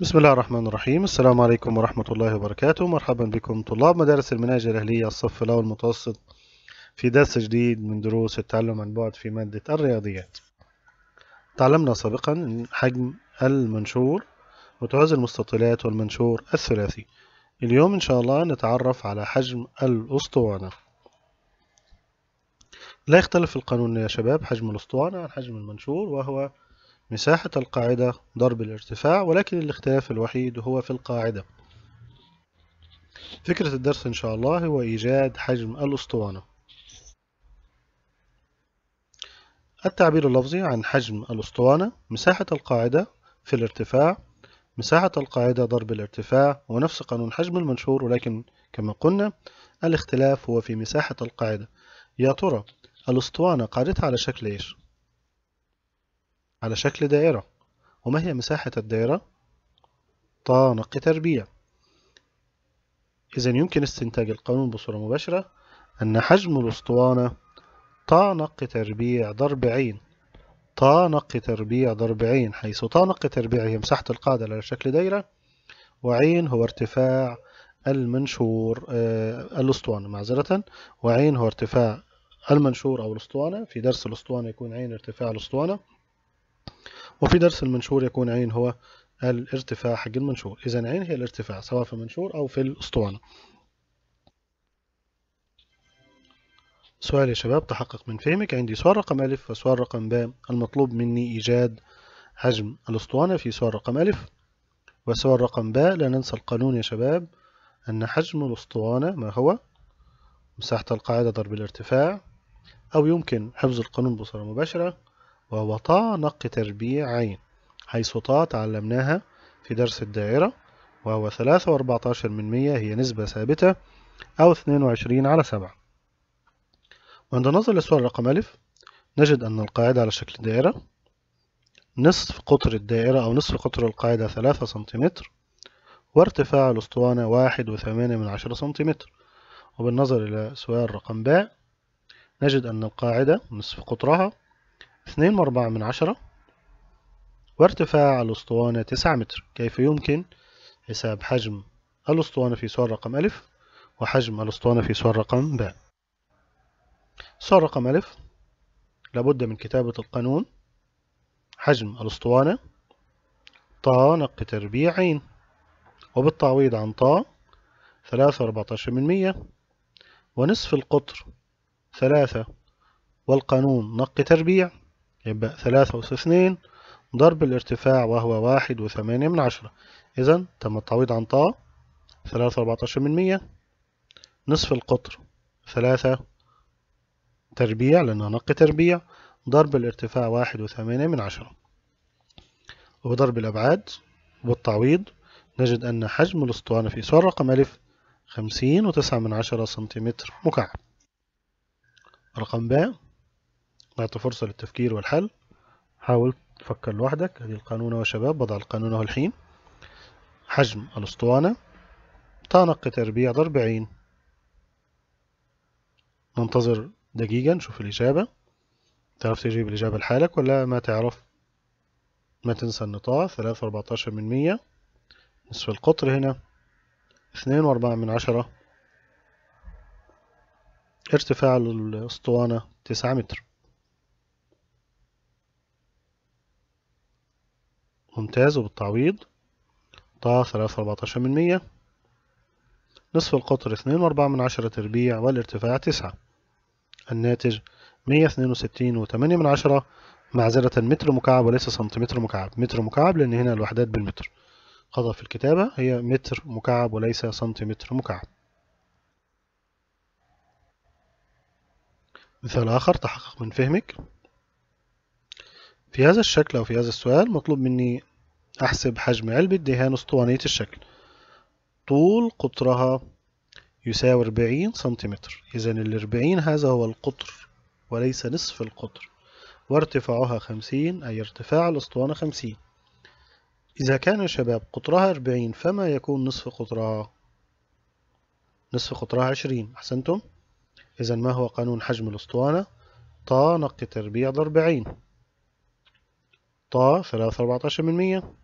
بسم الله الرحمن الرحيم السلام عليكم ورحمة الله وبركاته مرحبا بكم طلاب مدارس المناهج الأهلية الصف الأول المتوسط في درس جديد من دروس التعلم عن بعد في مادة الرياضيات تعلمنا سابقا حجم المنشور وتعوز المستطيلات والمنشور الثلاثي اليوم إن شاء الله نتعرف على حجم الأسطوانة لا يختلف القانون يا شباب حجم الأسطوانة عن حجم المنشور وهو مساحة القاعدة ضرب الارتفاع ولكن الاختلاف الوحيد هو في القاعدة فكرة الدرس إن شاء الله هو إيجاد حجم الأسطوانة التعبير اللفظي عن حجم الأسطوانة مساحة القاعدة في الارتفاع مساحة القاعدة ضرب الارتفاع ونفس قانون حجم المنشور ولكن كما قلنا الاختلاف هو في مساحة القاعدة يا ترى الأسطوانة قاعدتها على شكل إيش؟ على شكل دائرة وما هي مساحة الدائرة؟ طا نق تربيع إذا يمكن استنتاج القانون بصورة مباشرة أن حجم الأسطوانة طا نق تربيع ضرب عين طا نق تربيع ضرب عين حيث طا نق تربيع هي مساحة القاعدة على شكل دايرة وعين هو ارتفاع المنشور آه الأسطوانة معذرة وعين هو ارتفاع المنشور أو الأسطوانة في درس الأسطوانة يكون عين ارتفاع الأسطوانة وفي درس المنشور يكون عين هو الارتفاع حق المنشور إذا عين هي الارتفاع سواء في المنشور أو في الأسطوانة سؤال يا شباب تحقق من فهمك عندي سؤال رقم ألف وسؤال رقم ب المطلوب مني إيجاد حجم الأسطوانة في سؤال رقم ألف وسؤال رقم ب لا ننسى القانون يا شباب أن حجم الأسطوانة ما هو مساحة القاعدة ضرب الارتفاع أو يمكن حفظ القانون بصورة مباشرة وهو طاء نق تربيع عين حيث طاء تعلمناها في درس الدائرة وهو ثلاثة وأربعتاشر من مية هي نسبة ثابتة أو اثنين وعشرين على سبعة وعند نظر للسؤال رقم ألف نجد أن القاعدة على شكل دائرة نصف قطر الدائرة أو نصف قطر القاعدة ثلاثة سنتيمتر وارتفاع الأسطوانة واحد وثمانية من عشرة سنتيمتر وبالنظر إلى سؤال رقم باء نجد أن القاعدة نصف قطرها 2 وأربعة من عشرة وارتفاع الأسطوانة تسعة متر كيف يمكن حساب حجم الأسطوانة في سؤال رقم أ وحجم الأسطوانة في سؤال رقم ب سؤال رقم أ لابد من كتابة القانون حجم الأسطوانة طا نق تربيع عين وبالتعويض عن طا ثلاثة وأربعتاشر من مية ونصف القطر ثلاثة والقانون نق تربيع يبقى ثلاثة أس اثنين ضرب الارتفاع وهو واحد وثمانية من عشرة إذا تم التعويض عن طا ثلاثة وأربعتاشر من مية نصف القطر ثلاثة تربيع لأنه نق تربيع ضرب الارتفاع واحد وثمانية من عشرة وبضرب الأبعاد والتعويض نجد أن حجم الأسطوانة في سؤال رقم ألف خمسين وتسعة من عشرة سنتيمتر مكعب رقم ب أعطي فرصة للتفكير والحل حاول تفكر لوحدك هذه القانونة وشباب وضع القانونة الحين حجم الأسطوانة تنقي تربيع ضرب عين ننتظر دقيقة نشوف الإجابة تعرف تجيب الإجابة لحالك ولا ما تعرف ما تنسى النطاع ثلاثة عشر من مية نصف القطر هنا اثنين وأربعة من عشرة ارتفاع الأسطوانة تسعة متر ممتاز وبالتعويض ط ثلاثة أربعتاشر من مية نصف القطر اثنين وأربعة من عشرة تربيع والارتفاع تسعة الناتج مية اثنين وستين وتمانية من عشرة معذرة متر مكعب وليس سنتيمتر مكعب متر مكعب لأن هنا الوحدات بالمتر قضى في الكتابة هي متر مكعب وليس سنتيمتر مكعب مثال آخر تحقق من فهمك في هذا الشكل أو في هذا السؤال مطلوب مني أحسب حجم علبة دهان اسطوانية الشكل طول قطرها يساوي 40 سنتيمتر إذا الأربعين هذا هو القطر وليس نصف القطر وارتفاعها 50 أي ارتفاع الأسطوانة 50 إذا كان يا شباب قطرها 40 فما يكون نصف قطرها نصف قطرها 20 أحسنتم إذا ما هو قانون حجم الأسطوانة طا نقي تربيع ضرب عين طا ثلاثة أربعة عشر من مئة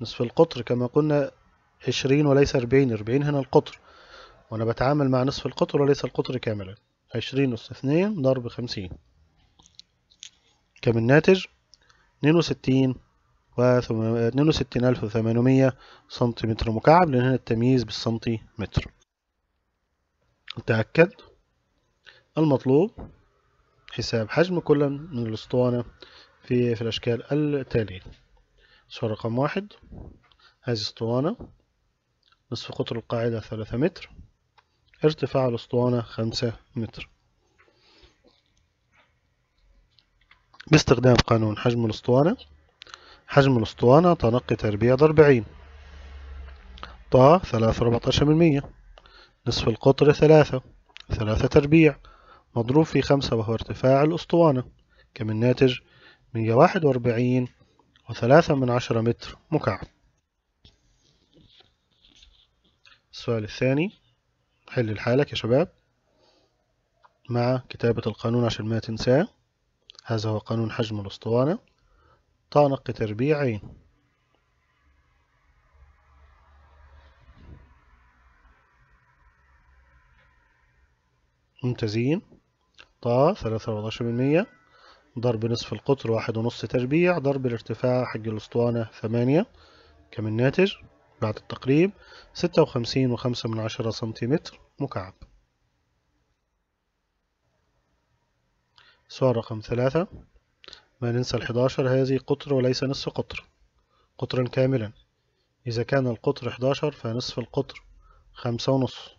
نصف القطر كما قلنا عشرين وليس أربعين أربعين هنا القطر وأنا بتعامل مع نصف القطر وليس القطر كاملا عشرين أس اثنين ضرب خمسين كم الناتج اتنين وستين واتنين وستين ألف وثمانمية سنتيمتر مكعب لأن هنا التمييز بالسنتي متر نتأكد المطلوب حساب حجم كل من الأسطوانة في في الأشكال التالية صورة رقم واحد هذه اسطوانة نصف قطر القاعدة ثلاثة متر ارتفاع الاسطوانة خمسة متر باستخدام قانون حجم الاسطوانة حجم الاسطوانة تنقي تربيع ضرب عين طا ثلاثة أربعتاشر بالمية نصف القطر ثلاثة ثلاثة تربيع مضروب في خمسة وهو ارتفاع الأسطوانة كم الناتج مية واحد وأربعين وثلاثة من عشرة متر مكعب السؤال الثاني حل لحالك يا شباب مع كتابة القانون عشان ما تنساه هذا هو قانون حجم الأسطوانة طانق تربيع ممتازين طا ثلاثة وعشرة بالمية ضرب نصف القطر واحد ونص تربيع ضرب الارتفاع حق الأسطوانة ثمانية كم الناتج بعد التقريب ستة وخمسين وخمسة من عشرة سنتيمتر مكعب سؤال رقم ثلاثة ما ننسى الحداشر هذه قطر وليس نصف قطر قطرا كاملا إذا كان القطر حداشر فنصف القطر خمسة ونص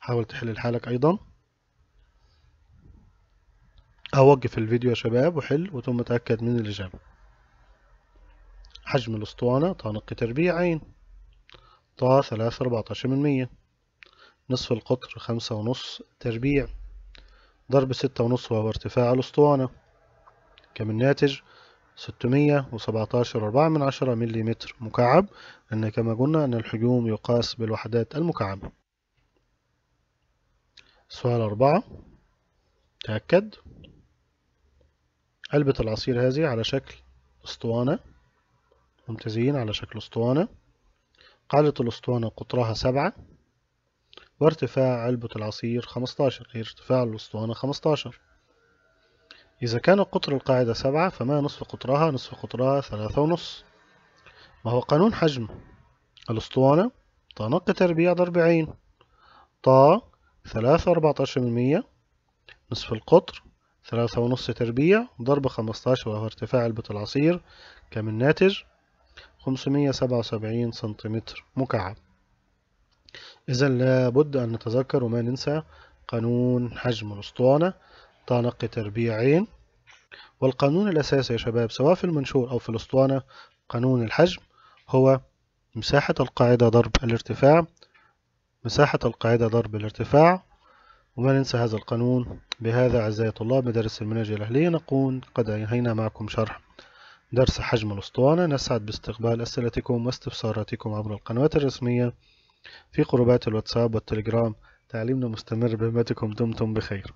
حاول تحل حالك أيضا هوقف الفيديو يا شباب وحل وثم اتأكد من الإجابة حجم الأسطوانة تنقي تربيع عين طا ثلاثة 14% من مية نصف القطر خمسة ونص تربيع ضرب ستة ونص وهو ارتفاع الأسطوانة كم الناتج؟ ستمية وسبعتاشر أربعة من عشرة مكعب لأن كما قلنا أن الحجوم يقاس بالوحدات المكعبة سؤال أربعة تأكد علبة العصير هذه على شكل اسطوانة ممتازين على شكل اسطوانة قاعدة الاسطوانة قطرها سبعة وارتفاع علبة العصير خمستاشر هي ارتفاع الاسطوانة خمستاشر إذا كان قطر القاعدة سبعة فما نصف قطرها نصف قطرها ثلاثة ونص ما هو قانون حجم الأسطوانة طنق تربيع ضرب عين طا ثلاثة من بالمية نصف القطر ثلاثة ونص تربيع ضرب خمستاشر وهو ارتفاع البت العصير كم الناتج خمسمية سبعة وسبعين سنتيمتر مكعب إذا لابد أن نتذكر وما ننسى قانون حجم الأسطوانة تنقي تربيعين والقانون الأساسي يا شباب سواء في المنشور أو في الأسطوانة قانون الحجم هو مساحة القاعدة ضرب الارتفاع مساحة القاعدة ضرب الارتفاع وما ننسى هذا القانون بهذا أعزائي طلاب مدارس المناجي الأهلية نكون قد أنهينا معكم شرح درس حجم الأسطوانة نسعد باستقبال أسئلتكم واستفساراتكم عبر القنوات الرسمية في قروبات الواتساب والتليجرام تعليمنا مستمر بهمتكم دمتم بخير